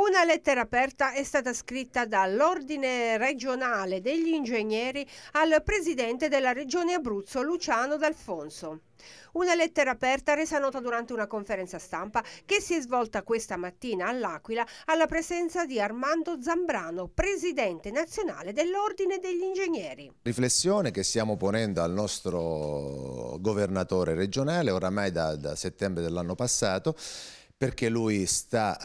Una lettera aperta è stata scritta dall'Ordine regionale degli ingegneri al presidente della regione Abruzzo, Luciano D'Alfonso. Una lettera aperta resa nota durante una conferenza stampa che si è svolta questa mattina all'Aquila alla presenza di Armando Zambrano, presidente nazionale dell'Ordine degli Ingegneri. Riflessione che stiamo ponendo al nostro governatore regionale oramai da, da settembre dell'anno passato perché lui sta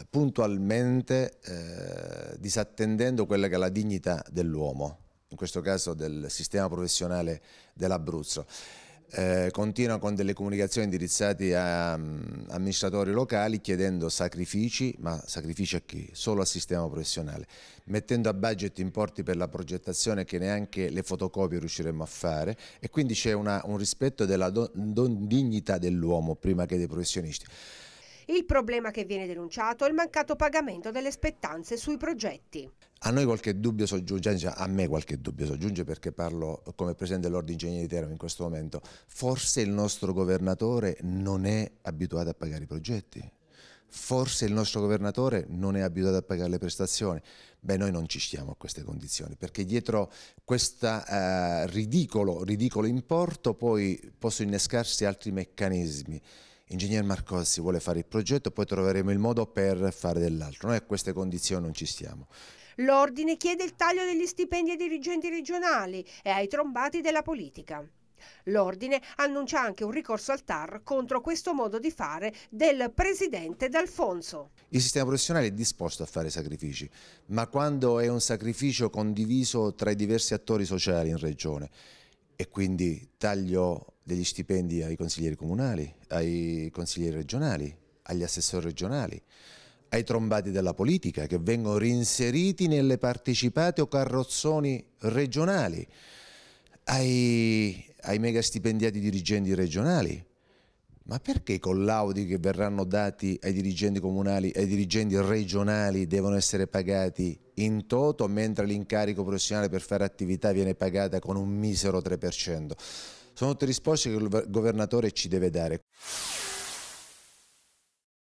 eh, puntualmente eh, disattendendo quella che è la dignità dell'uomo, in questo caso del sistema professionale dell'Abruzzo. Eh, continua con delle comunicazioni indirizzate a um, amministratori locali chiedendo sacrifici, ma sacrifici a chi? Solo al sistema professionale, mettendo a budget importi per la progettazione che neanche le fotocopie riusciremo a fare e quindi c'è un rispetto della don, don dignità dell'uomo prima che dei professionisti. Il problema che viene denunciato è il mancato pagamento delle spettanze sui progetti. A noi qualche dubbio soggiunge, a me qualche dubbio soggiunge perché parlo come Presidente dell'Ordine Ingegneri di Teramo in questo momento, forse il nostro governatore non è abituato a pagare i progetti, forse il nostro governatore non è abituato a pagare le prestazioni, beh noi non ci stiamo a queste condizioni perché dietro questo eh, ridicolo, ridicolo importo poi possono innescarsi altri meccanismi ingegner Marcozzi vuole fare il progetto, poi troveremo il modo per fare dell'altro. Noi a queste condizioni non ci stiamo. L'ordine chiede il taglio degli stipendi ai dirigenti regionali e ai trombati della politica. L'ordine annuncia anche un ricorso al TAR contro questo modo di fare del presidente D'Alfonso. Il sistema professionale è disposto a fare sacrifici, ma quando è un sacrificio condiviso tra i diversi attori sociali in regione e quindi taglio degli stipendi ai consiglieri comunali, ai consiglieri regionali, agli assessori regionali, ai trombati della politica che vengono reinseriti nelle partecipate o carrozzoni regionali, ai, ai mega stipendiati dirigenti regionali, ma perché i collaudi che verranno dati ai dirigenti comunali, ai dirigenti regionali devono essere pagati in toto, mentre l'incarico professionale per fare attività viene pagata con un misero 3%? Sono tutte risposte che il governatore ci deve dare.